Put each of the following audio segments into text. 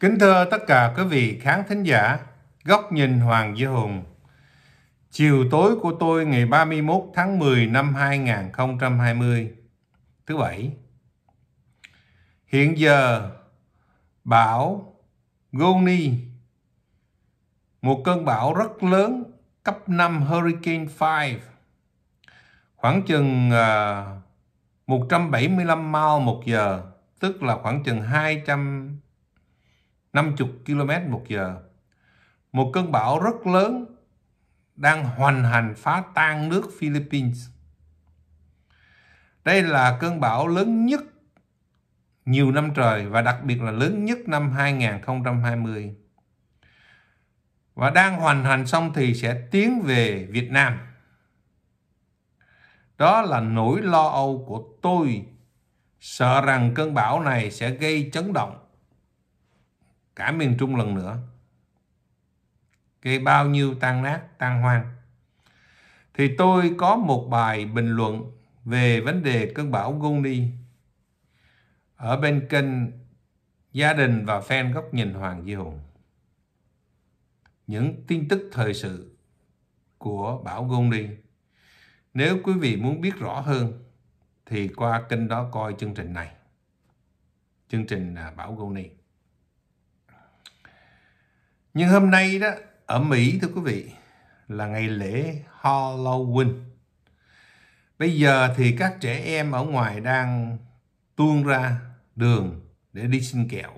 Kính thưa tất cả quý vị khán thính giả, Góc nhìn Hoàng Duy Hùng. Chiều tối của tôi ngày 31 tháng 10 năm 2020, thứ Bảy. Hiện giờ, bão Goni, một cơn bão rất lớn, cấp 5 Hurricane 5, khoảng chừng uh, à, 175 mile một giờ, tức là khoảng chừng 200 50 km một giờ. Một cơn bão rất lớn đang hoành hành phá tan nước Philippines. Đây là cơn bão lớn nhất nhiều năm trời và đặc biệt là lớn nhất năm 2020. Và đang hoành hành xong thì sẽ tiến về Việt Nam. Đó là nỗi lo âu của tôi sợ rằng cơn bão này sẽ gây chấn động cả miền Trung lần nữa gây bao nhiêu tan nát tan hoang thì tôi có một bài bình luận về vấn đề cơn bão Goni ở bên kênh gia đình và fan góc nhìn Hoàng Duy Hùng những tin tức thời sự của bão Goni nếu quý vị muốn biết rõ hơn thì qua kênh đó coi chương trình này chương trình à, Bảo Goni nhưng hôm nay đó ở Mỹ thưa quý vị là ngày lễ Halloween. Bây giờ thì các trẻ em ở ngoài đang tuôn ra đường để đi xin kẹo.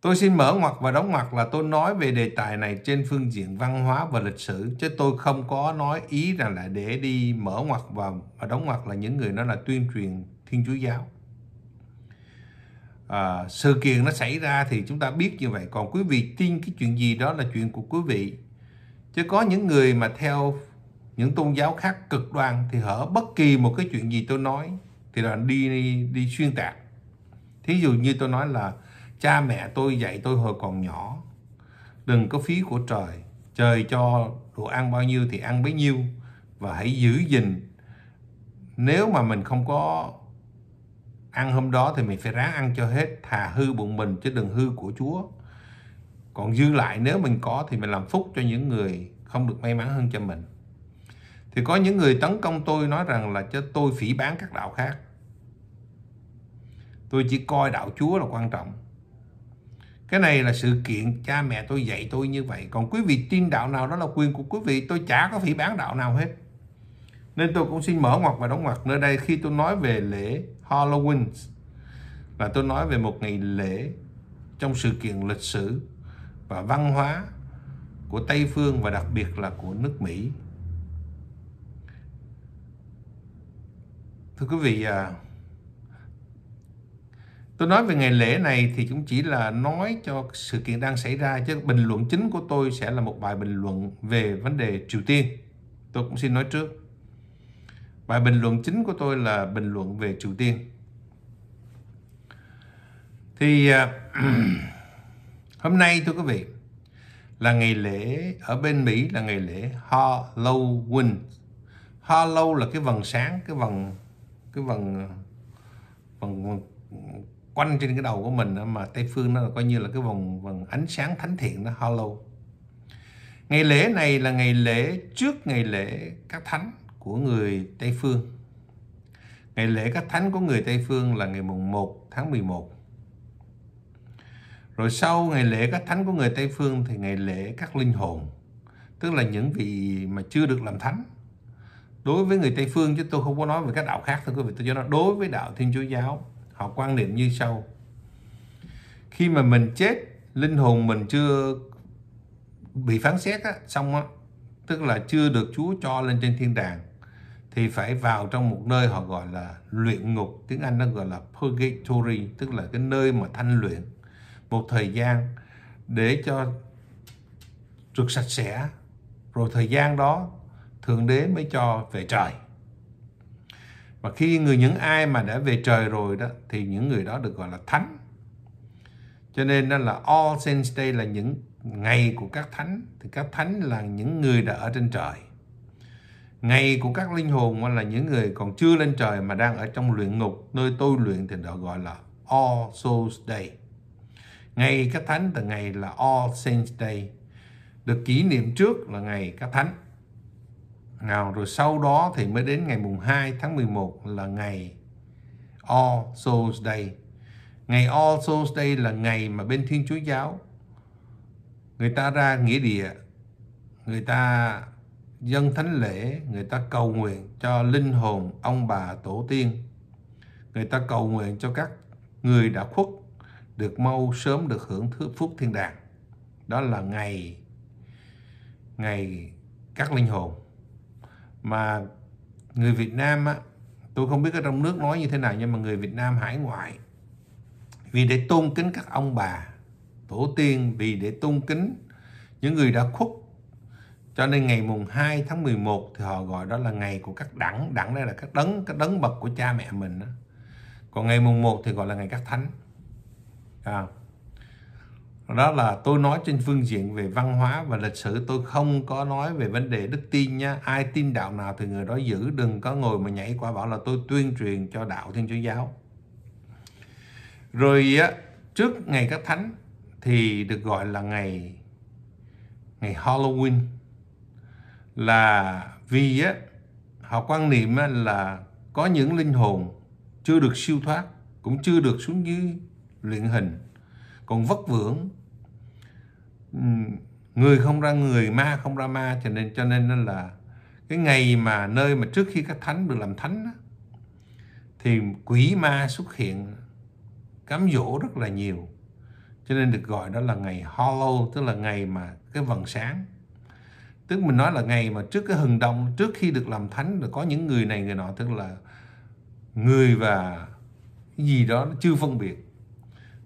Tôi xin mở ngoặc và đóng ngoặc là tôi nói về đề tài này trên phương diện văn hóa và lịch sử chứ tôi không có nói ý rằng là để đi mở ngoặc và, và đóng ngoặc là những người đó là tuyên truyền Thiên Chúa giáo à, sự kiện nó xảy ra thì chúng ta biết như vậy còn quý vị tin cái chuyện gì đó là chuyện của quý vị chứ có những người mà theo những tôn giáo khác cực đoan thì hở bất kỳ một cái chuyện gì tôi nói thì là đi đi, đi xuyên tạc thí dụ như tôi nói là cha mẹ tôi dạy tôi hồi còn nhỏ đừng có phí của trời trời cho đồ ăn bao nhiêu thì ăn bấy nhiêu và hãy giữ gìn nếu mà mình không có ăn hôm đó thì mình phải ráng ăn cho hết thà hư bụng mình chứ đừng hư của Chúa còn dư lại nếu mình có thì mình làm phúc cho những người không được may mắn hơn cho mình thì có những người tấn công tôi nói rằng là cho tôi phỉ bán các đạo khác tôi chỉ coi đạo Chúa là quan trọng cái này là sự kiện cha mẹ tôi dạy tôi như vậy còn quý vị tin đạo nào đó là quyền của quý vị tôi chả có phỉ bán đạo nào hết nên tôi cũng xin mở ngoặt và đóng ngoặt nơi đây khi tôi nói về lễ Halloween là tôi nói về một ngày lễ trong sự kiện lịch sử và văn hóa của Tây phương và đặc biệt là của nước Mỹ. Thưa quý vị, à, tôi nói về ngày lễ này thì cũng chỉ là nói cho sự kiện đang xảy ra chứ bình luận chính của tôi sẽ là một bài bình luận về vấn đề Triều Tiên. Tôi cũng xin nói trước. Bài bình luận chính của tôi là bình luận về Triều Tiên. Thì à, hôm nay thưa quý vị là ngày lễ ở bên Mỹ là ngày lễ Halloween. Halloween là cái vầng sáng, cái vầng cái vầng vầng, quanh trên cái đầu của mình đó, mà Tây phương nó là coi như là cái vòng vòng ánh sáng thánh thiện đó Halloween Ngày lễ này là ngày lễ trước ngày lễ các thánh của người Tây Phương. Ngày lễ các thánh của người Tây Phương là ngày mùng 1 tháng 11. Rồi sau ngày lễ các thánh của người Tây Phương thì ngày lễ các linh hồn, tức là những vị mà chưa được làm thánh. Đối với người Tây Phương chứ tôi không có nói về các đạo khác thôi quý vị, tôi cho nó đối với đạo Thiên Chúa giáo, họ quan niệm như sau. Khi mà mình chết, linh hồn mình chưa bị phán xét á, xong á, tức là chưa được Chúa cho lên trên thiên đàng thì phải vào trong một nơi họ gọi là luyện ngục tiếng Anh nó gọi là purgatory tức là cái nơi mà thanh luyện một thời gian để cho được sạch sẽ rồi thời gian đó thượng đế mới cho về trời và khi người những ai mà đã về trời rồi đó thì những người đó được gọi là thánh cho nên đó là All Saints Day là những ngày của các thánh thì các thánh là những người đã ở trên trời Ngày của các linh hồn là những người còn chưa lên trời mà đang ở trong luyện ngục, nơi tôi luyện thì đó gọi là All Souls Day. Ngày các thánh từ ngày là All Saints Day, được kỷ niệm trước là ngày các thánh. Nào rồi sau đó thì mới đến ngày mùng 2 tháng 11 là ngày All Souls Day. Ngày All Souls Day là ngày mà bên Thiên Chúa Giáo người ta ra nghĩa địa, người ta dân thánh lễ người ta cầu nguyện cho linh hồn ông bà tổ tiên người ta cầu nguyện cho các người đã khuất được mau sớm được hưởng phúc thiên đàng đó là ngày ngày các linh hồn mà người Việt Nam á tôi không biết ở trong nước nói như thế nào nhưng mà người Việt Nam hải ngoại vì để tôn kính các ông bà tổ tiên vì để tôn kính những người đã khuất cho nên ngày mùng 2 tháng 11 thì họ gọi đó là ngày của các đẳng đẳng đây là các đấng các đấng bậc của cha mẹ mình đó. còn ngày mùng 1 thì gọi là ngày các thánh à. đó là tôi nói trên phương diện về văn hóa và lịch sử tôi không có nói về vấn đề đức tin nha ai tin đạo nào thì người đó giữ đừng có ngồi mà nhảy qua bảo là tôi tuyên truyền cho đạo thiên chúa giáo rồi á, trước ngày các thánh thì được gọi là ngày ngày Halloween là vì á, họ quan niệm á, là có những linh hồn chưa được siêu thoát cũng chưa được xuống dưới luyện hình còn vất vưởng người không ra người ma không ra ma cho nên cho nên là cái ngày mà nơi mà trước khi các thánh được làm thánh đó, thì quỷ ma xuất hiện cám dỗ rất là nhiều cho nên được gọi đó là ngày hollow tức là ngày mà cái vầng sáng tức mình nói là ngày mà trước cái hừng đông trước khi được làm thánh là có những người này người nọ tức là người và gì đó chưa phân biệt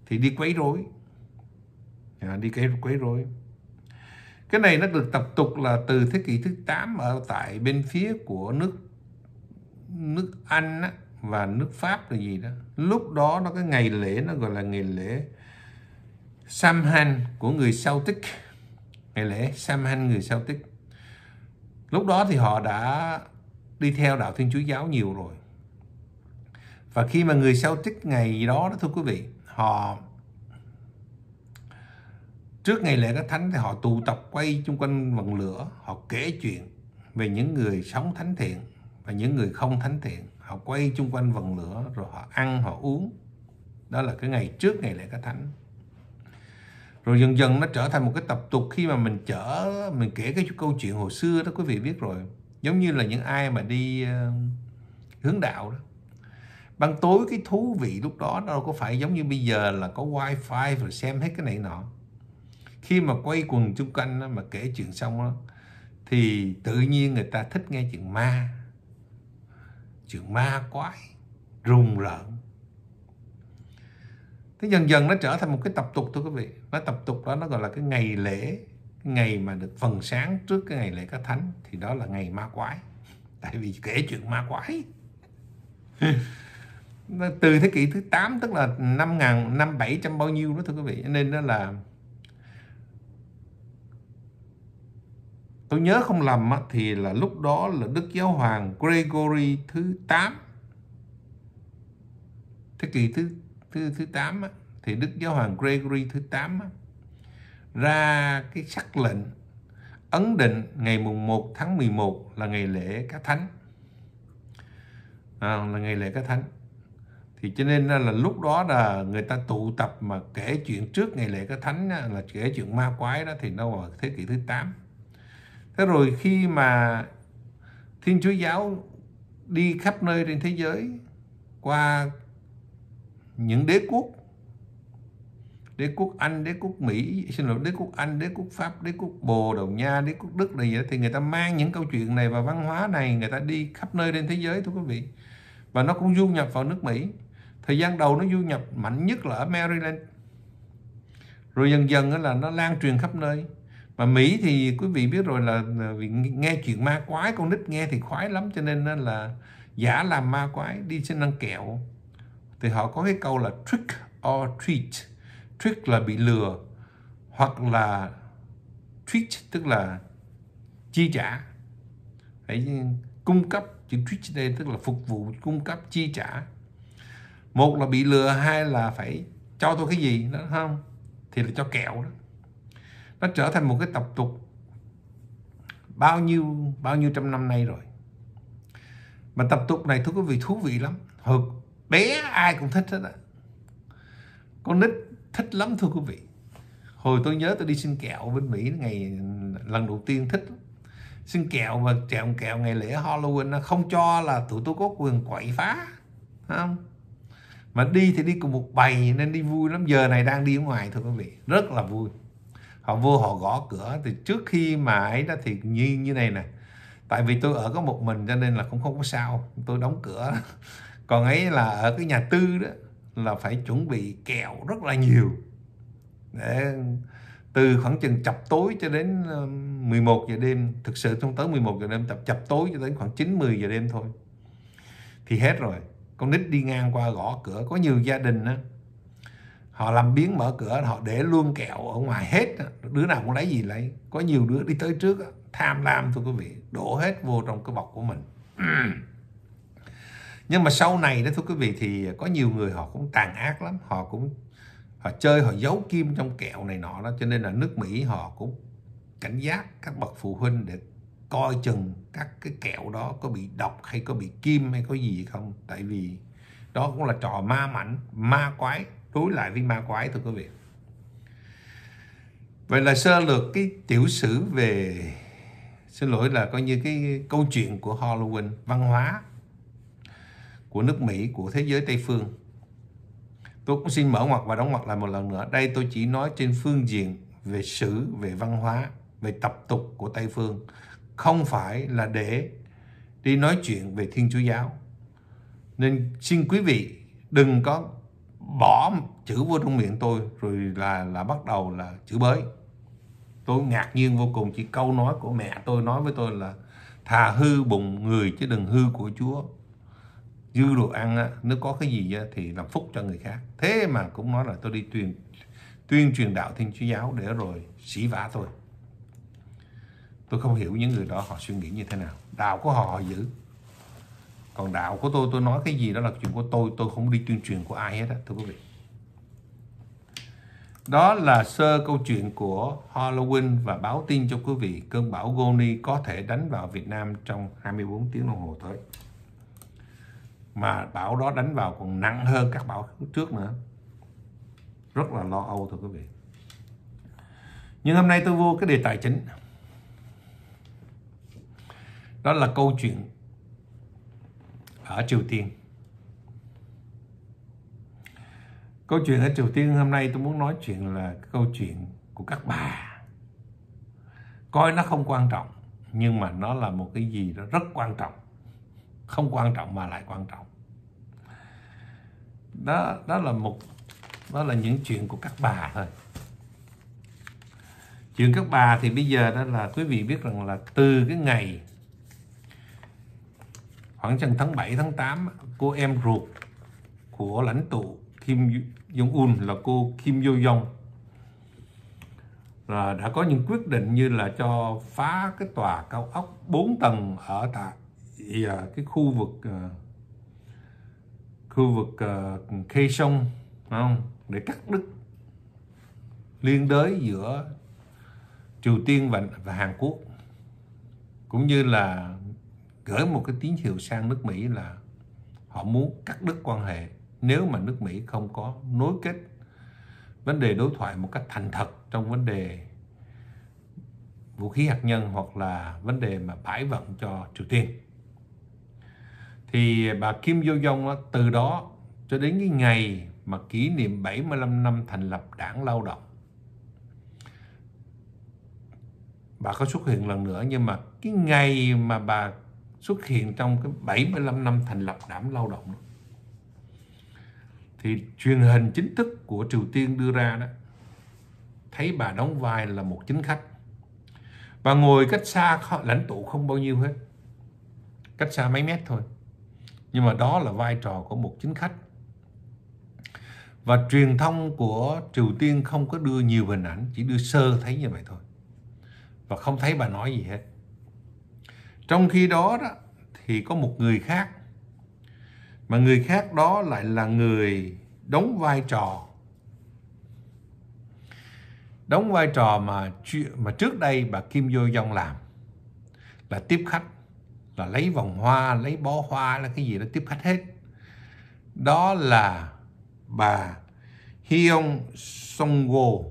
thì đi quấy rối à, đi quấy, quấy rối cái này nó được tập tục là từ thế kỷ thứ 8 ở tại bên phía của nước nước Anh á, và nước Pháp là gì đó lúc đó nó cái ngày lễ nó gọi là ngày lễ Samhain của người Celtic ngày lễ Samhain người Celtic Lúc đó thì họ đã đi theo đạo Thiên Chúa Giáo nhiều rồi. Và khi mà người sau tích ngày đó đó thưa quý vị, họ trước ngày lễ các thánh thì họ tụ tập quay chung quanh vần lửa, họ kể chuyện về những người sống thánh thiện và những người không thánh thiện. Họ quay chung quanh vần lửa rồi họ ăn, họ uống. Đó là cái ngày trước ngày lễ các thánh rồi dần dần nó trở thành một cái tập tục khi mà mình chở mình kể cái câu chuyện hồi xưa đó quý vị biết rồi giống như là những ai mà đi uh, hướng đạo đó ban tối cái thú vị lúc đó đâu có phải giống như bây giờ là có wifi rồi xem hết cái này nọ khi mà quay quần chung quanh đó, mà kể chuyện xong đó, thì tự nhiên người ta thích nghe chuyện ma chuyện ma quái rùng rợn thế dần dần nó trở thành một cái tập tục thôi quý vị nó tập tục đó nó gọi là cái ngày lễ ngày mà được phần sáng trước cái ngày lễ các thánh thì đó là ngày ma quái tại vì kể chuyện ma quái từ thế kỷ thứ 8 tức là năm ngàn năm bảy trăm bao nhiêu đó thưa quý vị nên đó là tôi nhớ không lầm thì là lúc đó là Đức Giáo Hoàng Gregory thứ 8 thế kỷ thứ thứ thứ 8 thì Đức Giáo hoàng Gregory thứ 8 ra cái sắc lệnh ấn định ngày mùng 1 tháng 11 là ngày lễ các thánh. À, là ngày lễ các thánh. Thì cho nên là lúc đó là người ta tụ tập mà kể chuyện trước ngày lễ các thánh là kể chuyện ma quái đó thì nó vào thế kỷ thứ 8. Thế rồi khi mà Thiên Chúa Giáo đi khắp nơi trên thế giới qua những đế quốc đế quốc Anh, đế quốc Mỹ, xin lỗi, đế quốc Anh, đế quốc Pháp, đế quốc Bồ Đào Nha, đế quốc Đức này thì người ta mang những câu chuyện này và văn hóa này người ta đi khắp nơi trên thế giới thưa quý vị. Và nó cũng du nhập vào nước Mỹ. Thời gian đầu nó du nhập mạnh nhất là ở Maryland. Rồi dần dần là nó lan truyền khắp nơi. Mà Mỹ thì quý vị biết rồi là nghe chuyện ma quái, con nít nghe thì khoái lắm cho nên là giả làm ma quái đi xin ăn kẹo. Thì họ có cái câu là trick or treat trick là bị lừa hoặc là treat tức là chi trả phải cung cấp chữ treat đây tức là phục vụ cung cấp chi trả một là bị lừa hai là phải cho tôi cái gì đó không thì là cho kẹo đó nó trở thành một cái tập tục bao nhiêu bao nhiêu trăm năm nay rồi mà tập tục này thưa quý vị thú vị lắm thật bé ai cũng thích hết á con nít thích lắm thưa quý vị hồi tôi nhớ tôi đi xin kẹo bên mỹ ngày lần đầu tiên thích xin kẹo và kẹo kẹo ngày lễ halloween không cho là tụi tôi có quyền quậy phá không mà đi thì đi cùng một bầy nên đi vui lắm giờ này đang đi ở ngoài thưa quý vị rất là vui họ vô họ gõ cửa thì trước khi mà ấy đó thì như như này nè tại vì tôi ở có một mình cho nên là cũng không có sao tôi đóng cửa còn ấy là ở cái nhà tư đó là phải chuẩn bị kẹo rất là nhiều để từ khoảng chừng chập tối cho đến 11 giờ đêm thực sự không tới 11 giờ đêm tập chập tối cho đến khoảng 9 10 giờ đêm thôi thì hết rồi con nít đi ngang qua gõ cửa có nhiều gia đình á họ làm biến mở cửa họ để luôn kẹo ở ngoài hết đứa nào cũng lấy gì lấy có nhiều đứa đi tới trước tham lam thôi quý vị đổ hết vô trong cái bọc của mình nhưng mà sau này đó thưa quý vị thì có nhiều người họ cũng tàn ác lắm họ cũng họ chơi họ giấu kim trong kẹo này nọ đó cho nên là nước Mỹ họ cũng cảnh giác các bậc phụ huynh để coi chừng các cái kẹo đó có bị độc hay có bị kim hay có gì không tại vì đó cũng là trò ma mảnh ma quái đối lại với ma quái thưa quý vị vậy là sơ lược cái tiểu sử về xin lỗi là coi như cái câu chuyện của Halloween văn hóa của nước Mỹ, của thế giới Tây Phương. Tôi cũng xin mở ngoặc và đóng ngoặc lại một lần nữa. Đây tôi chỉ nói trên phương diện về sử, về văn hóa, về tập tục của Tây Phương. Không phải là để đi nói chuyện về Thiên Chúa Giáo. Nên xin quý vị đừng có bỏ chữ vô trong miệng tôi rồi là là bắt đầu là chữ bới. Tôi ngạc nhiên vô cùng chỉ câu nói của mẹ tôi nói với tôi là thà hư bụng người chứ đừng hư của Chúa dư đồ ăn á, nếu có cái gì á, thì làm phúc cho người khác thế mà cũng nói là tôi đi tuyên tuyên truyền đạo thiên chúa giáo để rồi sỉ vả tôi tôi không hiểu những người đó họ suy nghĩ như thế nào đạo của họ họ giữ còn đạo của tôi tôi nói cái gì đó là chuyện của tôi tôi không đi tuyên truyền của ai hết á thưa quý vị đó là sơ câu chuyện của Halloween và báo tin cho quý vị cơn bão Goni có thể đánh vào Việt Nam trong 24 tiếng đồng hồ tới mà bão đó đánh vào còn nặng hơn các bão trước nữa rất là lo âu thưa quý vị nhưng hôm nay tôi vô cái đề tài chính đó là câu chuyện ở Triều Tiên câu chuyện ở Triều Tiên hôm nay tôi muốn nói chuyện là câu chuyện của các bà coi nó không quan trọng nhưng mà nó là một cái gì đó rất quan trọng không quan trọng mà lại quan trọng đó đó là một đó là những chuyện của các bà thôi chuyện các bà thì bây giờ đó là quý vị biết rằng là từ cái ngày khoảng chừng tháng 7 tháng 8 cô em ruột của lãnh tụ Kim Jong Un là cô Kim Yo Jong là đã có những quyết định như là cho phá cái tòa cao ốc 4 tầng ở tại à, cái khu vực à, khu vực uh, khe sông không để cắt đứt liên đới giữa Triều Tiên và, và Hàn Quốc cũng như là gửi một cái tín hiệu sang nước Mỹ là họ muốn cắt đứt quan hệ nếu mà nước Mỹ không có nối kết vấn đề đối thoại một cách thành thật trong vấn đề vũ khí hạt nhân hoặc là vấn đề mà bãi vận cho Triều Tiên thì bà Kim Yo Dông từ đó cho đến cái ngày mà kỷ niệm 75 năm thành lập đảng lao động bà có xuất hiện lần nữa nhưng mà cái ngày mà bà xuất hiện trong cái 75 năm thành lập đảng lao động đó, thì truyền hình chính thức của Triều Tiên đưa ra đó thấy bà đóng vai là một chính khách và ngồi cách xa lãnh tụ không bao nhiêu hết cách xa mấy mét thôi nhưng mà đó là vai trò của một chính khách và truyền thông của Triều Tiên không có đưa nhiều hình ảnh chỉ đưa sơ thấy như vậy thôi và không thấy bà nói gì hết trong khi đó đó thì có một người khác mà người khác đó lại là người đóng vai trò đóng vai trò mà mà trước đây bà Kim Yo Jong làm là tiếp khách là lấy vòng hoa lấy bó hoa là cái gì đó tiếp khách hết đó là bà Hyung Songwo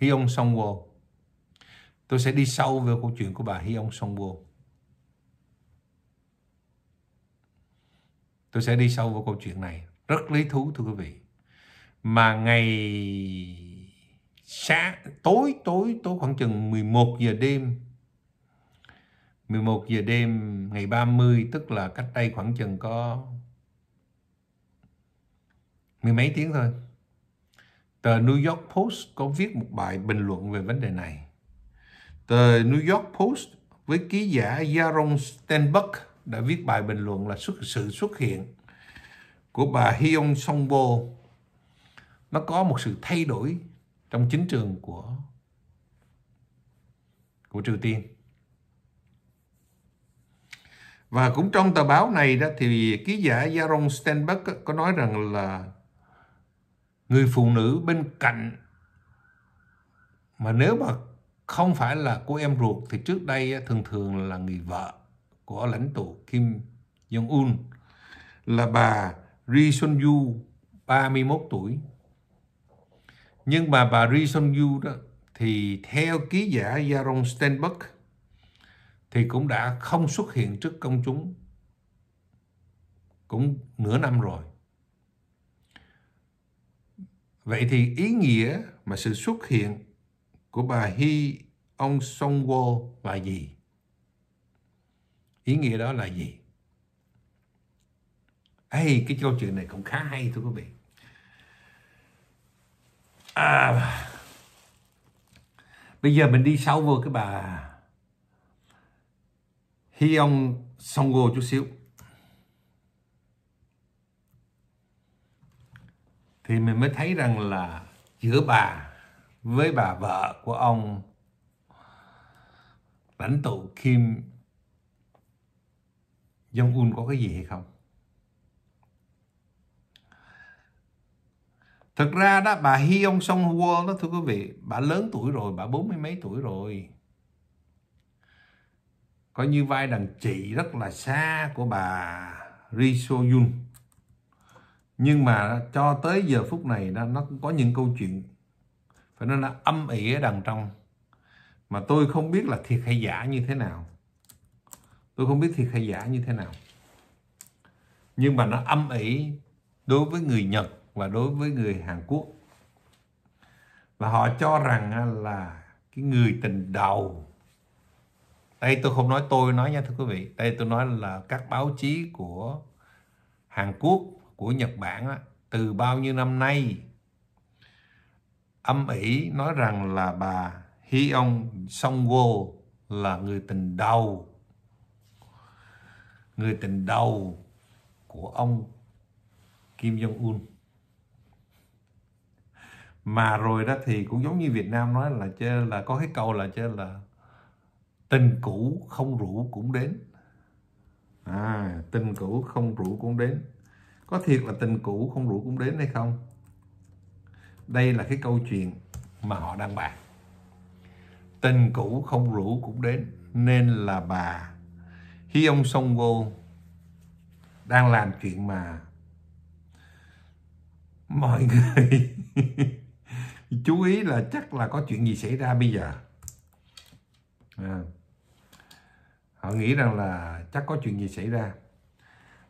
Hyung Songwo tôi sẽ đi sâu về câu chuyện của bà Hyung Songwo tôi sẽ đi sâu vào câu chuyện này rất lý thú thưa quý vị mà ngày sáng tối tối tối khoảng chừng 11 giờ đêm 11 giờ đêm ngày 30 tức là cách đây khoảng chừng có mười mấy tiếng thôi. Tờ New York Post có viết một bài bình luận về vấn đề này. Tờ New York Post với ký giả Yaron Steinbeck đã viết bài bình luận là xuất sự xuất hiện của bà Hyun Songbo nó có một sự thay đổi trong chính trường của của Triều Tiên. Và cũng trong tờ báo này đó thì ký giả Yaron Stenberg có nói rằng là người phụ nữ bên cạnh mà nếu mà không phải là cô em ruột thì trước đây thường thường là người vợ của lãnh tụ Kim Jong-un là bà Ri Sun Yu 31 tuổi. Nhưng mà bà Ri Sun Yu đó thì theo ký giả Yaron Stenberg thì cũng đã không xuất hiện trước công chúng cũng nửa năm rồi. Vậy thì ý nghĩa mà sự xuất hiện của bà Hy ông Songwo là gì? Ý nghĩa đó là gì? Ê, cái câu chuyện này cũng khá hay thưa quý vị. À, bây giờ mình đi sâu vô cái bà hy ông song gô chút xíu thì mình mới thấy rằng là giữa bà với bà vợ của ông lãnh tụ Kim Jong Un có cái gì hay không? Thực ra đó bà Hyung Song Woo đó thưa quý vị, bà lớn tuổi rồi, bà bốn mươi mấy tuổi rồi có như vai đàn chị rất là xa của bà Ri So Yun nhưng mà cho tới giờ phút này đó, nó cũng có những câu chuyện phải nói là âm ỉ ở đằng trong mà tôi không biết là thiệt hay giả như thế nào tôi không biết thiệt hay giả như thế nào nhưng mà nó âm ỉ đối với người Nhật và đối với người Hàn Quốc và họ cho rằng là cái người tình đầu đây tôi không nói tôi nói nha thưa quý vị đây tôi nói là các báo chí của Hàn Quốc của Nhật Bản á, từ bao nhiêu năm nay âm ỉ nói rằng là bà Hyeon Song Go là người tình đầu người tình đầu của ông Kim Jong Un mà rồi đó thì cũng giống như Việt Nam nói là chơi là có cái câu là chơi là tình cũ không rủ cũng đến à, tình cũ không rủ cũng đến có thiệt là tình cũ không rủ cũng đến hay không đây là cái câu chuyện mà họ đang bàn tình cũ không rủ cũng đến nên là bà khi ông sông vô đang làm chuyện mà mọi người chú ý là chắc là có chuyện gì xảy ra bây giờ à họ nghĩ rằng là chắc có chuyện gì xảy ra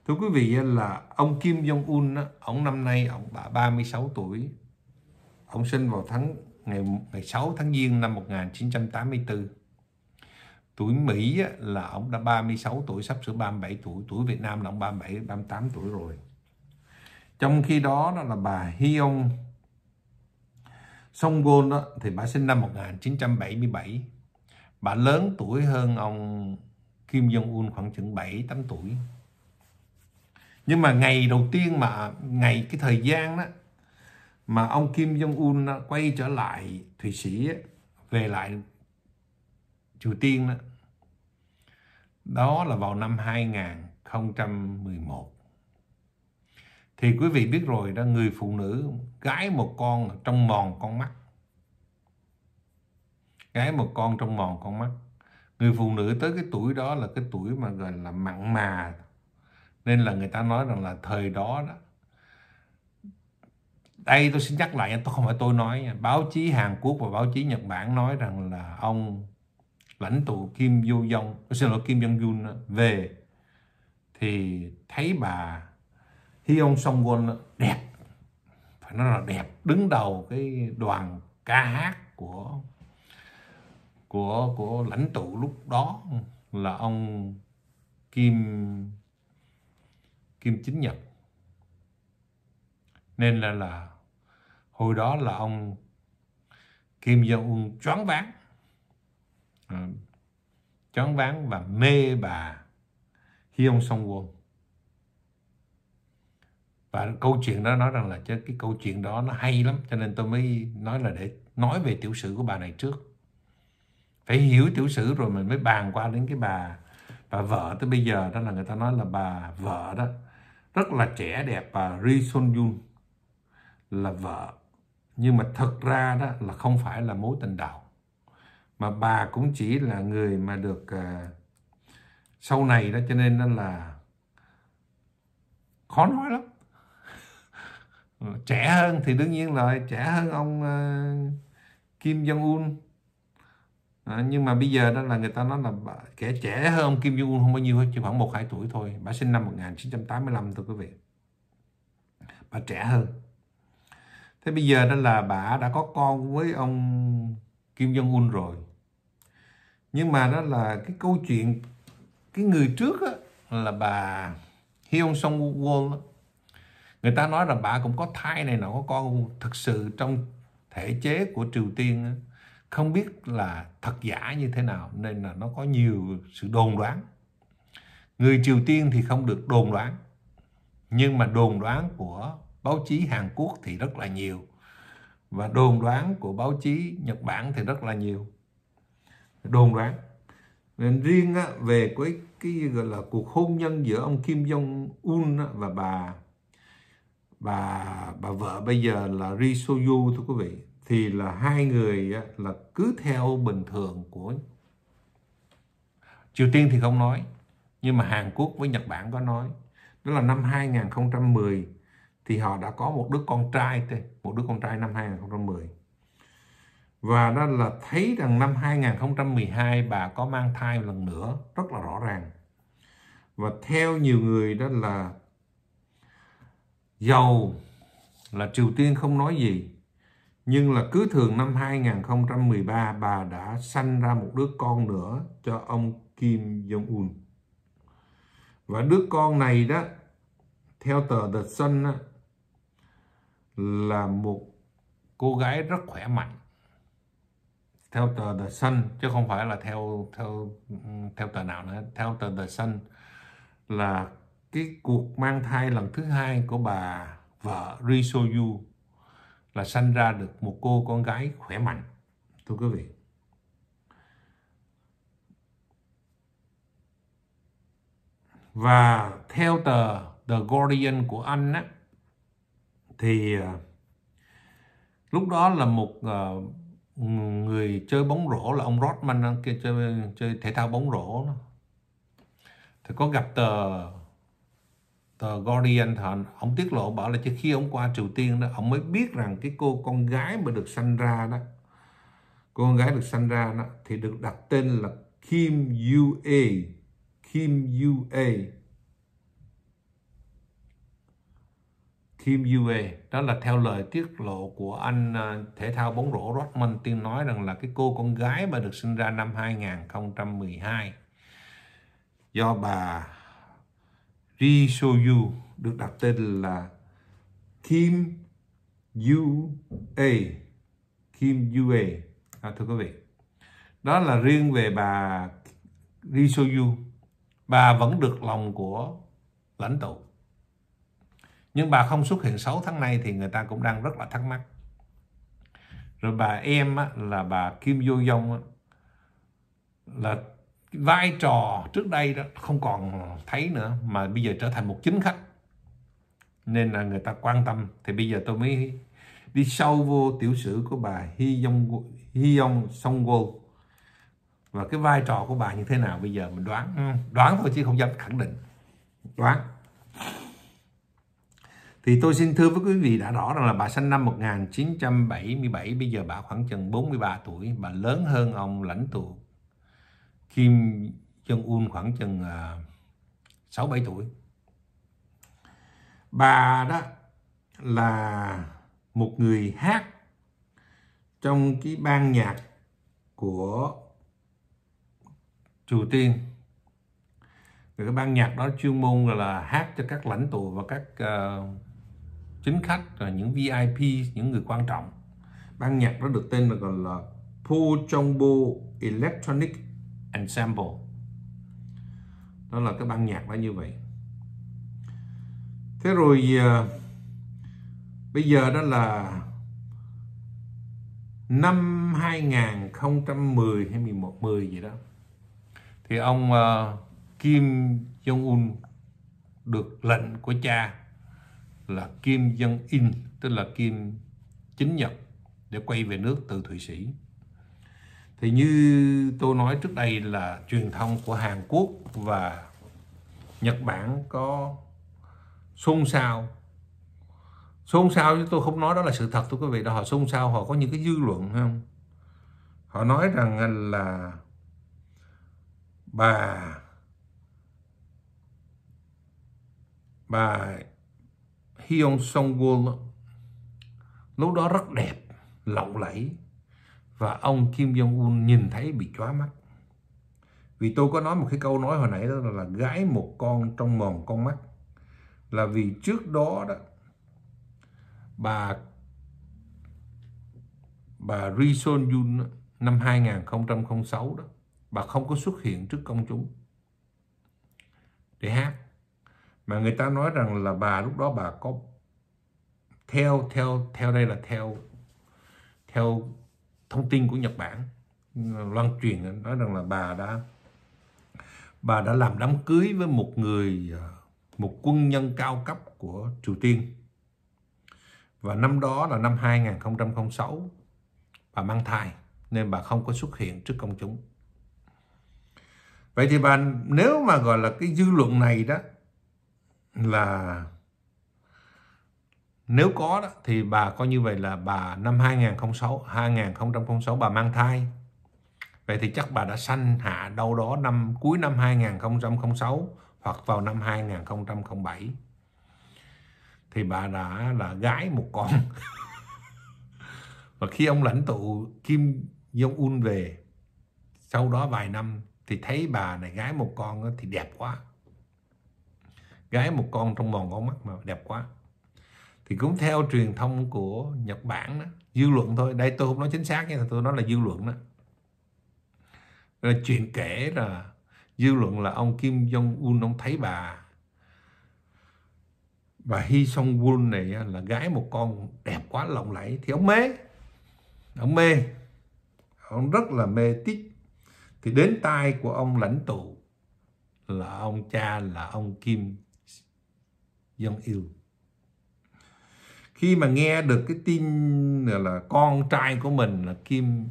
thưa quý vị là ông Kim Jong Un ông năm nay ông đã 36 tuổi ông sinh vào tháng ngày ngày 6 tháng giêng năm 1984 tuổi Mỹ là ông đã 36 tuổi sắp sửa 37 tuổi tuổi Việt Nam là ông 37 38 tuổi rồi trong khi đó đó là bà Hyong Song Gol thì bà sinh năm 1977 bà lớn tuổi hơn ông Kim Jong-un khoảng chừng 7-8 tuổi. Nhưng mà ngày đầu tiên mà, ngày cái thời gian đó, mà ông Kim Jong-un quay trở lại Thụy Sĩ, về lại Triều Tiên đó, đó là vào năm 2011. Thì quý vị biết rồi đó, người phụ nữ gái một con trong mòn con mắt. Gái một con trong mòn con mắt người phụ nữ tới cái tuổi đó là cái tuổi mà gọi là mặn mà nên là người ta nói rằng là thời đó đó đây tôi xin nhắc lại nha, tôi không phải tôi nói báo chí Hàn Quốc và báo chí Nhật Bản nói rằng là ông lãnh tụ Kim Yo Jong, xin lỗi Kim Jong Un về thì thấy bà Hyun Song Won đẹp, phải nói là đẹp đứng đầu cái đoàn ca hát của của của lãnh tụ lúc đó là ông Kim Kim Chính Nhật nên là là hồi đó là ông Kim Jong Un choáng váng à, choáng váng và mê bà Hyun Song Won và câu chuyện đó nói rằng là cái câu chuyện đó nó hay lắm cho nên tôi mới nói là để nói về tiểu sử của bà này trước phải hiểu tiểu sử rồi mình mới bàn qua đến cái bà bà vợ tới bây giờ đó là người ta nói là bà vợ đó rất là trẻ đẹp bà Ri Son Yun là vợ nhưng mà thật ra đó là không phải là mối tình đầu mà bà cũng chỉ là người mà được uh, sau này đó cho nên nó là khó nói lắm trẻ hơn thì đương nhiên là trẻ hơn ông uh, Kim Jong Un à, nhưng mà bây giờ đó là người ta nói là bà, kẻ trẻ hơn ông Kim Jong Un không bao nhiêu hết chỉ khoảng một hai tuổi thôi bà sinh năm 1985 thôi quý vị bà trẻ hơn thế bây giờ đó là bà đã có con với ông Kim Jong Un rồi nhưng mà đó là cái câu chuyện cái người trước á, là bà Hyun Song Won người ta nói là bà cũng có thai này nọ có con thực sự trong thể chế của Triều Tiên á, không biết là thật giả như thế nào nên là nó có nhiều sự đồn đoán người triều tiên thì không được đồn đoán nhưng mà đồn đoán của báo chí hàn quốc thì rất là nhiều và đồn đoán của báo chí nhật bản thì rất là nhiều đồn đoán nên riêng về cái cái gọi là cuộc hôn nhân giữa ông Kim Jong Un và bà bà bà vợ bây giờ là Ri So thưa quý vị thì là hai người là cứ theo bình thường của Triều Tiên thì không nói nhưng mà Hàn Quốc với Nhật Bản có nói đó là năm 2010 thì họ đã có một đứa con trai một đứa con trai năm 2010 và đó là thấy rằng năm 2012 bà có mang thai lần nữa rất là rõ ràng và theo nhiều người đó là giàu là Triều Tiên không nói gì nhưng là cứ thường năm 2013 bà đã sanh ra một đứa con nữa cho ông Kim Jong-un. Và đứa con này đó, theo tờ The Sun đó, là một cô gái rất khỏe mạnh. Theo tờ The Sun, chứ không phải là theo theo theo tờ nào nữa, theo tờ The Sun là cái cuộc mang thai lần thứ hai của bà vợ Ri So Yu là sanh ra được một cô con gái khỏe mạnh thưa quý vị và theo tờ The Guardian của Anh á, thì à, lúc đó là một à, người chơi bóng rổ là ông Rodman kia chơi chơi thể thao bóng rổ thì có gặp tờ tờ Guardian thọ ông tiết lộ bảo là trước khi ông qua Triều Tiên đó ông mới biết rằng cái cô con gái mà được sanh ra đó cô con gái được sanh ra đó thì được đặt tên là Kim Yu A Kim Yu A Kim Yu A đó là theo lời tiết lộ của anh à, thể thao bóng rổ Rodman tiên nói rằng là cái cô con gái mà được sinh ra năm 2012 do bà Ri Soyu được đặt tên là Kim Yu A Kim Yu A à, thưa quý vị đó là riêng về bà Ri Soyu bà vẫn được lòng của lãnh tụ nhưng bà không xuất hiện 6 tháng nay thì người ta cũng đang rất là thắc mắc rồi bà em á, là bà Kim Yo Dong á, là vai trò trước đây đó không còn thấy nữa mà bây giờ trở thành một chính khách nên là người ta quan tâm thì bây giờ tôi mới đi sâu vô tiểu sử của bà Hy yong Hy yong Song Wol và cái vai trò của bà như thế nào bây giờ mình đoán ừ, đoán thôi chứ không dám khẳng định đoán thì tôi xin thưa với quý vị đã rõ rằng là bà sinh năm 1977 bây giờ bà khoảng chừng 43 tuổi bà lớn hơn ông lãnh tụ Kim Jong-un khoảng chừng à, sáu uh, bảy tuổi bà đó là một người hát trong cái ban nhạc của Triều Tiên Và cái ban nhạc đó chuyên môn là, là hát cho các lãnh tụ và các uh, chính khách rồi những VIP những người quan trọng ban nhạc đó được tên là gọi là Puchongbo Electronic ensemble đó là cái ban nhạc đó như vậy thế rồi ờ, bây giờ đó là năm 2010 hay 11 10 gì đó thì ông ờ, Kim Jong Un được lệnh của cha là Kim Jong In tức là Kim chính Nhật để quay về nước từ Thụy Sĩ thì như tôi nói trước đây là truyền thông của Hàn Quốc và Nhật Bản có xôn xao xôn xao chứ tôi không nói đó là sự thật thưa quý vị đó họ xôn xao họ có những cái dư luận không họ nói rằng là bà bà Hyun Song Won lúc đó rất đẹp lộng lẫy và ông Kim Jong-un nhìn thấy bị chóa mắt. Vì tôi có nói một cái câu nói hồi nãy đó là gái một con trong mòn con mắt. Là vì trước đó đó bà bà Ri Son Yun năm 2006 đó bà không có xuất hiện trước công chúng để hát mà người ta nói rằng là bà lúc đó bà có theo theo theo đây là theo theo thông tin của Nhật Bản loan truyền nói rằng là bà đã bà đã làm đám cưới với một người à, một quân nhân cao cấp của Triều Tiên và năm đó là năm 2006 bà mang thai nên bà không có xuất hiện trước công chúng vậy thì bà nếu mà gọi là cái dư luận này đó là nếu có đó, thì bà coi như vậy là bà năm 2006 2006 bà mang thai vậy thì chắc bà đã sanh hạ đâu đó năm cuối năm 2006 hoặc vào năm 2007 thì bà đã là gái một con và khi ông lãnh tụ Kim Jong Un về sau đó vài năm thì thấy bà này gái một con thì đẹp quá gái một con trong mòn con mắt mà đẹp quá thì cũng theo truyền thông của Nhật Bản đó, dư luận thôi đây tôi không nói chính xác nha tôi nói là dư luận đó là chuyện kể là dư luận là ông Kim Jong Un ông thấy bà bà Hy Song Won này là gái một con đẹp quá lộng lẫy thì ông mê ông mê ông rất là mê tít thì đến tai của ông lãnh tụ là ông cha là ông Kim Jong Il khi mà nghe được cái tin là, là con trai của mình là Kim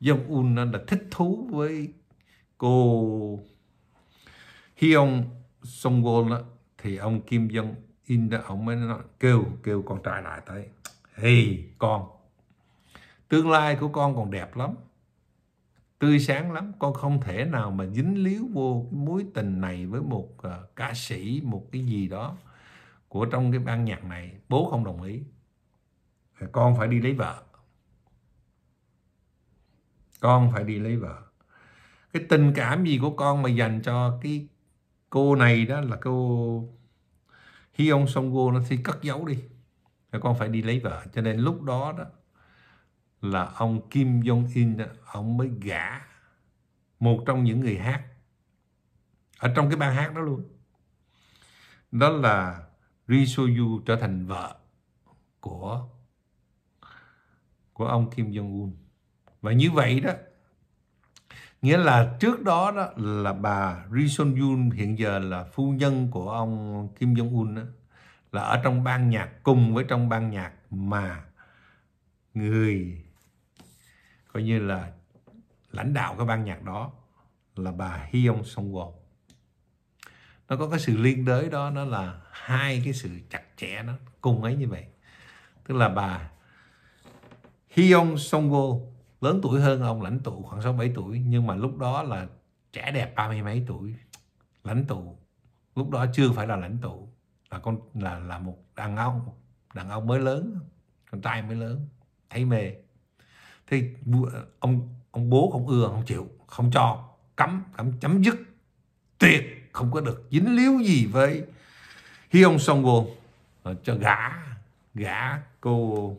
Jong Un là thích thú với cô Hyung Song Wol thì ông Kim Jong In đó ông mới nói, kêu kêu con trai lại tới hey con tương lai của con còn đẹp lắm tươi sáng lắm con không thể nào mà dính líu vô cái mối tình này với một uh, ca sĩ một cái gì đó của trong cái ban nhạc này bố không đồng ý con phải đi lấy vợ con phải đi lấy vợ cái tình cảm gì của con mà dành cho cái cô này đó là cô Hyun Song Go nó thì cất giấu đi con phải đi lấy vợ cho nên lúc đó đó là ông Kim Jong In ông mới gả một trong những người hát ở trong cái ban hát đó luôn đó là Ri trở thành vợ của của ông Kim Jong Un và như vậy đó nghĩa là trước đó đó là bà Ri Son Yun hiện giờ là phu nhân của ông Kim Jong Un đó, là ở trong ban nhạc cùng với trong ban nhạc mà người coi như là lãnh đạo cái ban nhạc đó là bà Hyung Song Won nó có cái sự liên đới đó nó là hai cái sự chặt chẽ nó cùng ấy như vậy tức là bà Hyong Songo lớn tuổi hơn ông lãnh tụ khoảng 67 tuổi nhưng mà lúc đó là trẻ đẹp ba mươi mấy tuổi lãnh tụ lúc đó chưa phải là lãnh tụ là con là là một đàn ông đàn ông mới lớn con trai mới lớn thấy mê thì ông ông bố không ưa không chịu không cho cấm cấm chấm dứt tuyệt không có được dính líu gì với hi ông Song Won ờ, cho gã gã cô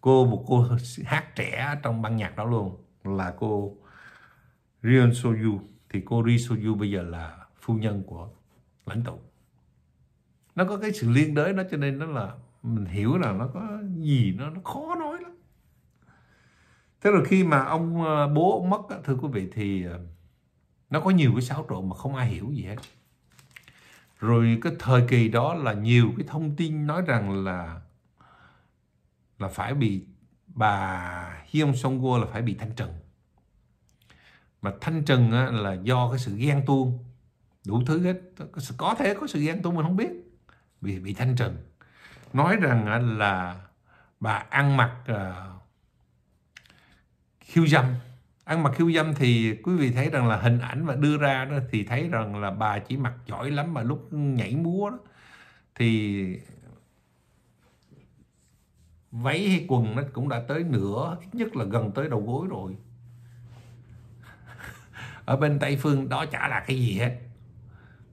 cô một cô hát trẻ trong ban nhạc đó luôn là cô Ryun Soju thì cô Ri Soju bây giờ là phu nhân của lãnh tụ nó có cái sự liên đới đó cho nên nó là mình hiểu là nó có gì nó, nó khó nói lắm thế rồi khi mà ông ờ, bố ông mất thưa quý vị thì ờ, nó có nhiều cái xáo trộn mà không ai hiểu gì hết rồi cái thời kỳ đó là nhiều cái thông tin nói rằng là là phải bị bà Hyun Song Go là phải bị thanh trần. mà thanh trần á, là do cái sự ghen tuông đủ thứ hết có thể có sự ghen tuông mình không biết bị bị thanh trần. nói rằng á, là bà ăn mặc uh, khiêu dâm ăn mặc khiêu dâm thì quý vị thấy rằng là hình ảnh và đưa ra đó thì thấy rằng là bà chỉ mặc giỏi lắm mà lúc nhảy múa đó, thì váy hay quần nó cũng đã tới nửa ít nhất là gần tới đầu gối rồi ở bên tây phương đó chả là cái gì hết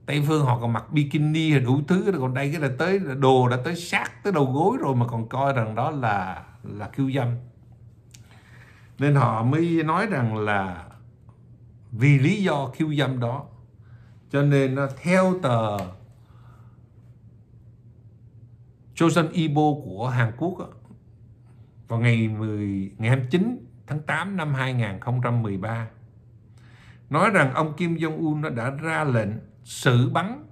tây phương họ còn mặc bikini rồi đủ thứ còn đây cái là tới đồ đã tới sát tới đầu gối rồi mà còn coi rằng đó là là khiêu dâm nên họ mới nói rằng là vì lý do khiêu dâm đó cho nên nó ờ, theo tờ Chosen Ibo của Hàn Quốc vào ngày 10 ngày 29 tháng 8 năm 2013 nói rằng ông Kim Jong Un đã ra lệnh xử bắn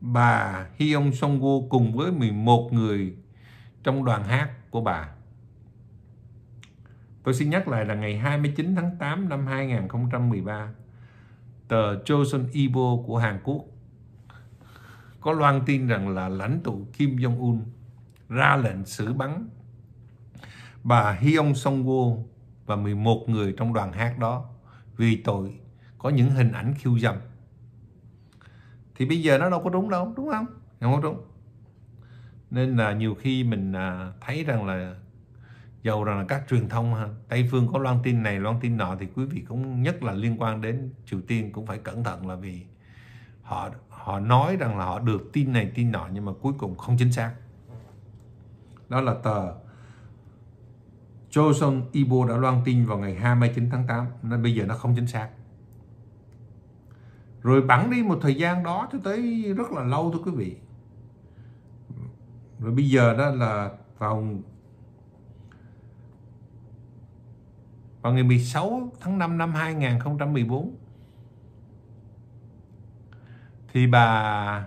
bà Hyung Song Woo cùng với 11 người trong đoàn hát của bà. Tôi xin nhắc lại là ngày 29 tháng 8 năm 2013, tờ Joseon Ibo của Hàn Quốc có loan tin rằng là lãnh tụ Kim Jong-un ra lệnh xử bắn bà Hyung Song Woo và 11 người trong đoàn hát đó vì tội có những hình ảnh khiêu dâm. Thì bây giờ nó đâu có đúng đâu, đúng không? Không có đúng. Nên là nhiều khi mình à, thấy rằng là dầu rằng là các truyền thông Tây phương có loan tin này loan tin nọ thì quý vị cũng nhất là liên quan đến Triều Tiên cũng phải cẩn thận là vì họ họ nói rằng là họ được tin này tin nọ nhưng mà cuối cùng không chính xác đó là tờ Johnson Ibo đã loan tin vào ngày 29 tháng 8 nên bây giờ nó không chính xác rồi bắn đi một thời gian đó cho tới rất là lâu thôi quý vị rồi bây giờ đó là vào vào ngày 16 tháng 5 năm 2014 thì bà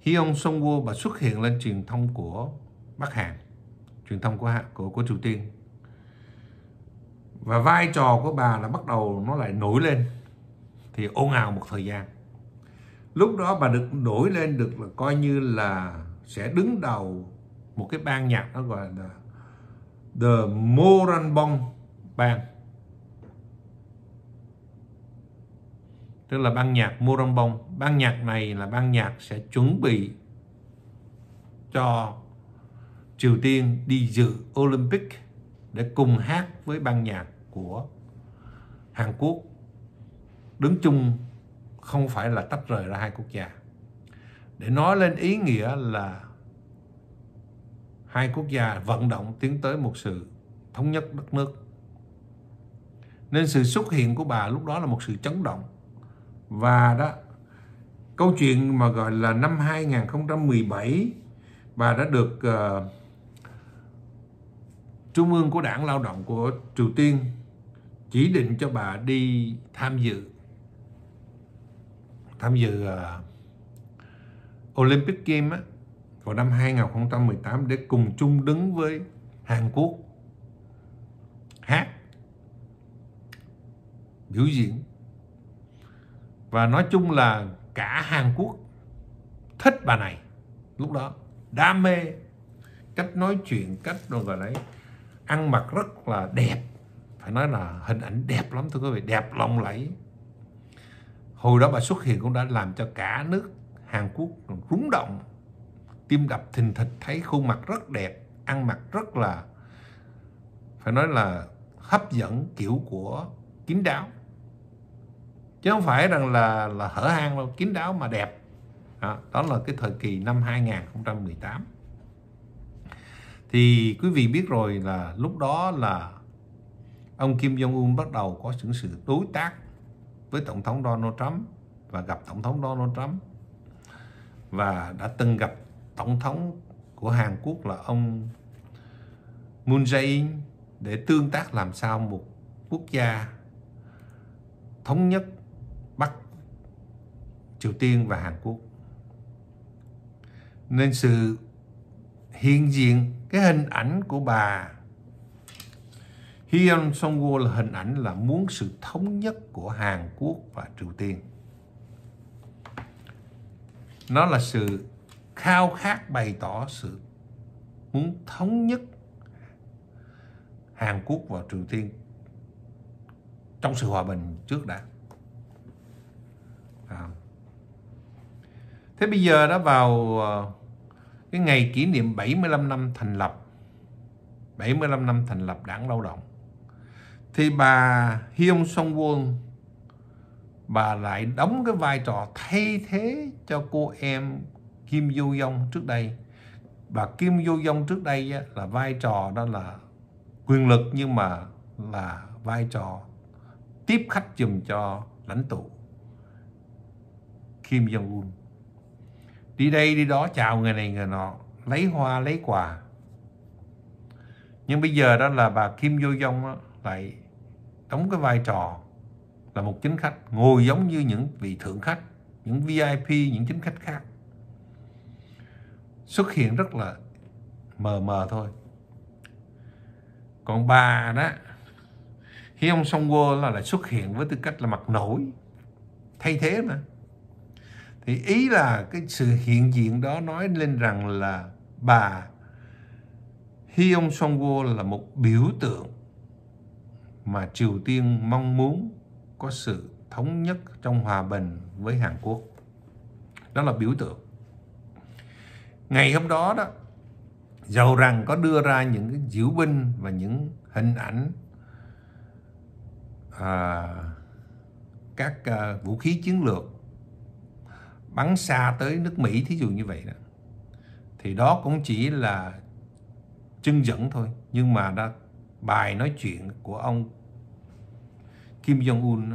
Hyun song Woo bà xuất hiện lên truyền thông của Bắc Hàn truyền thông của của của Triều Tiên và vai trò của bà là bắt đầu nó lại nổi lên thì ồn ào một thời gian lúc đó bà được nổi lên được là coi như là sẽ đứng đầu một cái ban nhạc nó gọi là The Moranbong bang tức là ban nhạc Murambong ban nhạc này là ban nhạc sẽ chuẩn bị cho Triều Tiên đi dự Olympic để cùng hát với ban nhạc của Hàn Quốc đứng chung không phải là tách rời ra hai quốc gia để nói lên ý nghĩa là hai quốc gia vận động tiến tới một sự thống nhất đất nước nên sự xuất hiện của bà lúc đó là một sự chấn động và đó câu chuyện mà gọi là năm 2017 bà đã được uh, trung ương của đảng lao động của Triều Tiên chỉ định cho bà đi tham dự tham dự uh, Olympic Games á, vào năm 2018 để cùng chung đứng với Hàn Quốc hát biểu diễn và nói chung là cả Hàn Quốc thích bà này lúc đó đam mê cách nói chuyện cách đồ gọi là ăn mặc rất là đẹp phải nói là hình ảnh đẹp lắm thưa quý vị đẹp lộng lẫy hồi đó bà xuất hiện cũng đã làm cho cả nước Hàn Quốc rúng động tim đập thình thịch thấy khuôn mặt rất đẹp ăn mặc rất là phải nói là hấp dẫn kiểu của kín đáo chứ không phải rằng là là hở hang đâu kín đáo mà đẹp đó, đó là cái thời kỳ năm 2018 thì quý vị biết rồi là lúc đó là ông Kim Jong Un bắt đầu có những sự đối tác với tổng thống Donald Trump và gặp tổng thống Donald Trump và đã từng gặp tổng thống của Hàn Quốc là ông Moon Jae-in để tương tác làm sao một quốc gia thống nhất Triều Tiên và Hàn Quốc. Nên sự hiện diện cái hình ảnh của bà Hyun Song Woo là hình ảnh là muốn sự thống nhất của Hàn Quốc và Triều Tiên. Nó là sự khao khát bày tỏ sự muốn thống nhất Hàn Quốc và Triều Tiên trong sự hòa bình trước đã. À. Thế bây giờ đó vào ờ, cái ngày kỷ niệm 75 năm thành lập 75 năm thành lập Đảng Lao động thì bà Hyun Song Won bà lại đóng cái vai trò thay thế cho cô em Kim Yo Jong trước đây. Bà Kim Yo Jong trước đây là vai trò đó là quyền lực nhưng mà là vai trò tiếp khách dùm cho lãnh tụ Kim Jong Un đi đây đi đó chào người này người nọ lấy hoa lấy quà nhưng bây giờ đó là bà Kim Vô Jong lại đóng cái vai trò là một chính khách ngồi giống như những vị thượng khách những VIP những chính khách khác xuất hiện rất là mờ mờ thôi còn bà đó khi ông Song Woo là lại xuất hiện với tư cách là mặt nổi thay thế mà thì ý là cái sự hiện diện đó nói lên rằng là bà Hyun Song Woo là một biểu tượng mà Triều Tiên mong muốn có sự thống nhất trong hòa bình với Hàn Quốc. Đó là biểu tượng. Ngày hôm đó đó, dầu rằng có đưa ra những cái diễu binh và những hình ảnh à, các à, vũ khí chiến lược bắn xa tới nước Mỹ thí dụ như vậy đó thì đó cũng chỉ là chân dẫn thôi nhưng mà đã bài nói chuyện của ông Kim Jong Un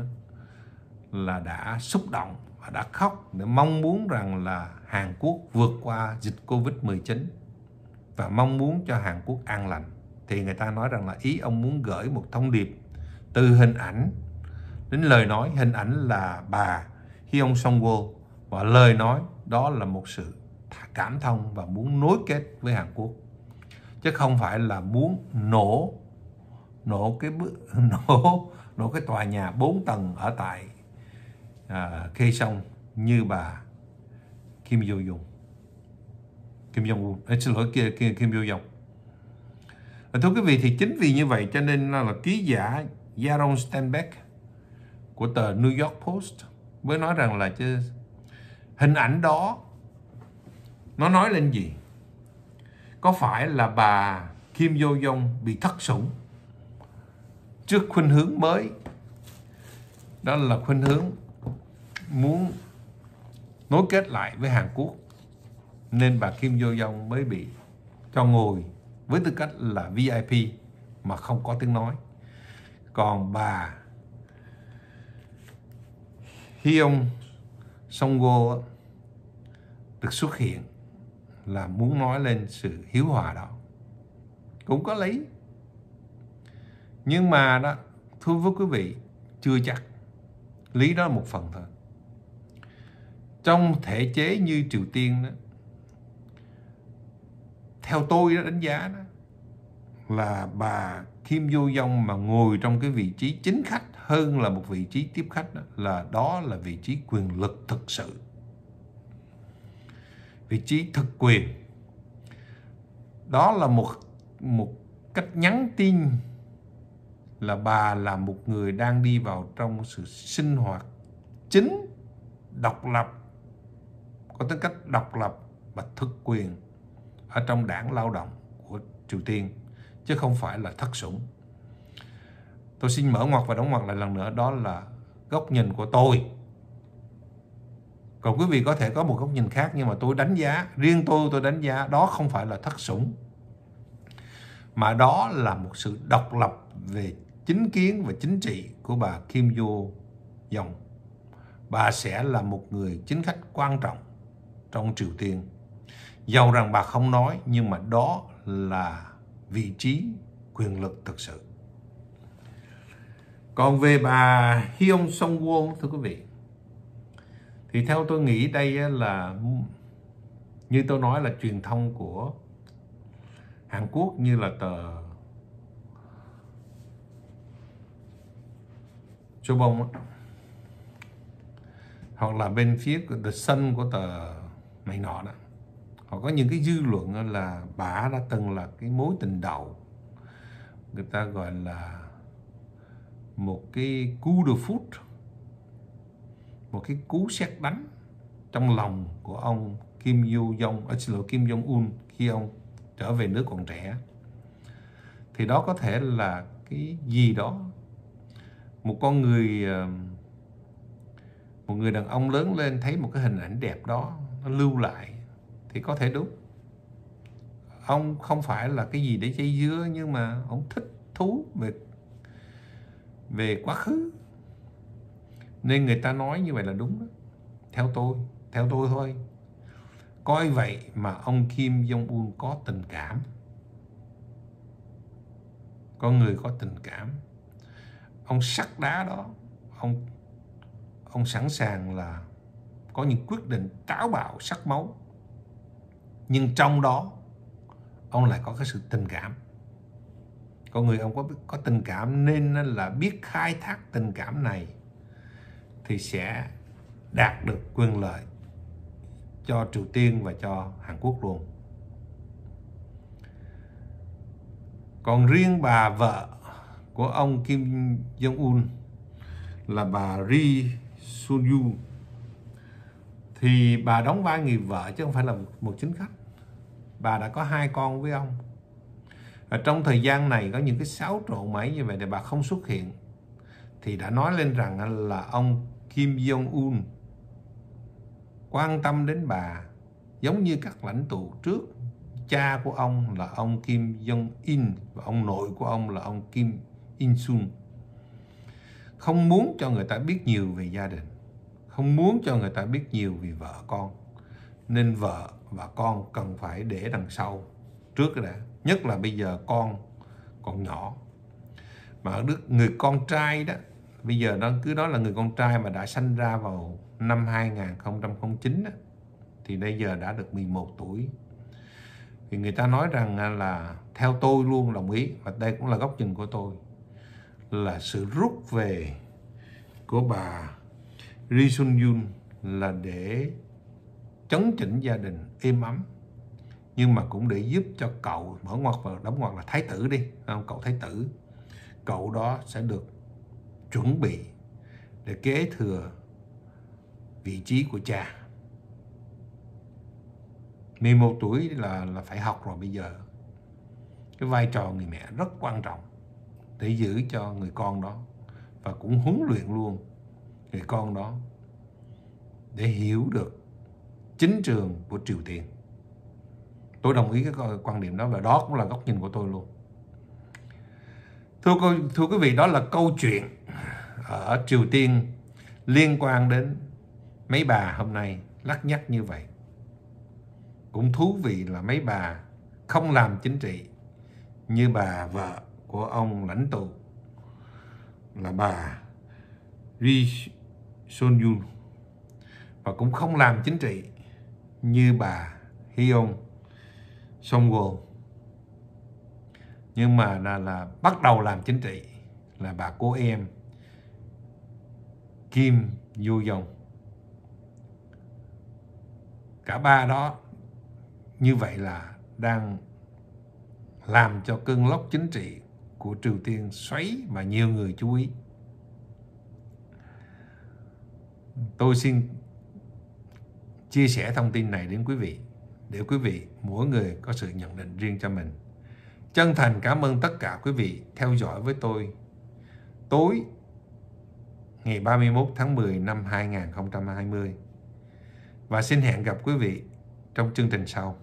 là đã xúc động và đã khóc để mong muốn rằng là Hàn Quốc vượt qua dịch Covid-19 và mong muốn cho Hàn Quốc an lành thì người ta nói rằng là ý ông muốn gửi một thông điệp từ hình ảnh đến lời nói hình ảnh là bà Hyun Song Woo và lời nói đó là một sự cảm thông và muốn nối kết với Hàn Quốc chứ không phải là muốn nổ nổ cái nổ nổ cái tòa nhà 4 tầng ở tại à, Khê Sông như bà Kim Do Dung Kim Jong Un à, xin lỗi kia, kia Kim Do Dung và thưa quý vị thì chính vì như vậy cho nên là, là ký giả Yaron Steinbeck của tờ New York Post mới nói rằng là chứ hình ảnh đó nó nói lên gì có phải là bà Kim Yo Jong bị thất sủng trước khuynh hướng mới đó là khuynh hướng muốn nối kết lại với Hàn Quốc nên bà Kim Yo Jong mới bị cho ngồi với tư cách là VIP mà không có tiếng nói còn bà Hyung Song Go được xuất hiện là muốn nói lên sự hiếu hòa đó cũng có lý nhưng mà đó thưa với quý vị chưa chắc lý đó là một phần thôi trong thể chế như triều tiên đó theo tôi đó đánh giá đó là bà Kim Vô Dông mà ngồi trong cái vị trí chính khách hơn là một vị trí tiếp khách đó, là đó là vị trí quyền lực thực sự vị trí thực quyền đó là một một cách nhắn tin là bà là một người đang đi vào trong sự sinh hoạt chính độc lập có tính cách độc lập và thực quyền ở trong đảng lao động của Triều Tiên chứ không phải là thất sủng tôi xin mở ngoặc và đóng ngoặc lại lần nữa đó là góc nhìn của tôi còn quý vị có thể có một góc nhìn khác nhưng mà tôi đánh giá riêng tôi tôi đánh giá đó không phải là thất sủng mà đó là một sự độc lập về chính kiến và chính trị của bà Kim Jo Dong bà sẽ là một người chính khách quan trọng trong Triều Tiên dầu rằng bà không nói nhưng mà đó là vị trí quyền lực thực sự còn về bà Hyung Song Won thưa quý vị thì theo tôi nghĩ đây là như tôi nói là truyền thông của Hàn Quốc như là tờ Châu Bông hoặc là bên phía The Sun của tờ này nọ đó họ có những cái dư luận là bà đã từng là cái mối tình đầu người ta gọi là một cái coup de foot một cái cú sét đánh trong lòng của ông Kim Yu Jong, ở à, xin lỗi Kim Jong Un khi ông trở về nước còn trẻ. Thì đó có thể là cái gì đó một con người ờ, một người đàn ông lớn lên thấy một cái hình ảnh đẹp đó nó lưu lại thì có thể đúng ông không phải là cái gì để chơi dưa nhưng mà ông thích thú về về quá khứ nên người ta nói như vậy là đúng đó. Theo tôi, theo tôi thôi. Coi vậy mà ông Kim Jong-un có tình cảm. có người có tình cảm. Ông sắt đá đó, ông ông sẵn sàng là có những quyết định táo bạo sắc máu. Nhưng trong đó ông lại có cái sự tình cảm có người ông có có tình cảm nên là biết khai thác tình cảm này thì sẽ đạt được quyền lợi cho Triều Tiên và cho Hàn Quốc luôn. Còn riêng bà vợ của ông Kim Jong-un là bà Ri Sun-yu thì bà đóng vai người vợ chứ không phải là một chính khách. Bà đã có hai con với ông. Và trong thời gian này có những cái xáo trộn máy như vậy thì bà không xuất hiện thì đã nói lên rằng à, là ông Kim Jong-un quan tâm đến bà giống như các lãnh tụ trước cha của ông là ông Kim Jong-in và ông nội của ông là ông Kim In-sung không muốn cho người ta biết nhiều về gia đình không muốn cho người ta biết nhiều về vợ con nên vợ và con cần phải để đằng sau trước đã nhất là bây giờ con còn nhỏ mà ở đức người con trai đó bây giờ nó cứ đó là người con trai mà đã sanh ra vào năm 2009 thì bây giờ đã được 11 tuổi thì người ta nói rằng à, là theo tôi luôn đồng ý và đây cũng là góc nhìn của tôi là sự rút về của bà Ri Sun Yun là để chấn chỉnh gia đình êm ấm nhưng mà cũng để giúp cho cậu mở ngoặc và đóng ngoặc là thái tử đi không cậu thái tử cậu đó sẽ được chuẩn bị để kế thừa vị trí của cha 11 tuổi là là phải học rồi bây giờ cái vai trò người mẹ rất quan trọng để giữ cho người con đó và cũng huấn luyện luôn người con đó để hiểu được chính trường của Triều Tiên tôi đồng ý cái quan điểm đó và đó cũng là góc nhìn của tôi luôn thưa, thưa quý vị đó là câu chuyện ở Triều Tiên liên quan đến mấy bà hôm nay lắc nhắc như vậy. Cũng thú vị là mấy bà không làm chính trị như bà vợ của ông lãnh tụ là bà Ri Sun Yun và cũng không làm chính trị như bà Hyun Song Go nhưng mà là, là bắt đầu làm chính trị là bà cô em kim du dòng cả ba đó như vậy là đang làm cho cơn lốc chính trị của Triều Tiên xoáy mà nhiều người chú ý. Tôi xin chia sẻ thông tin này đến quý vị để quý vị mỗi người có sự nhận định riêng cho mình. Chân thành cảm ơn tất cả quý vị theo dõi với tôi. Tối ngày 31 tháng 10 năm 2020. Và xin hẹn gặp quý vị trong chương trình sau.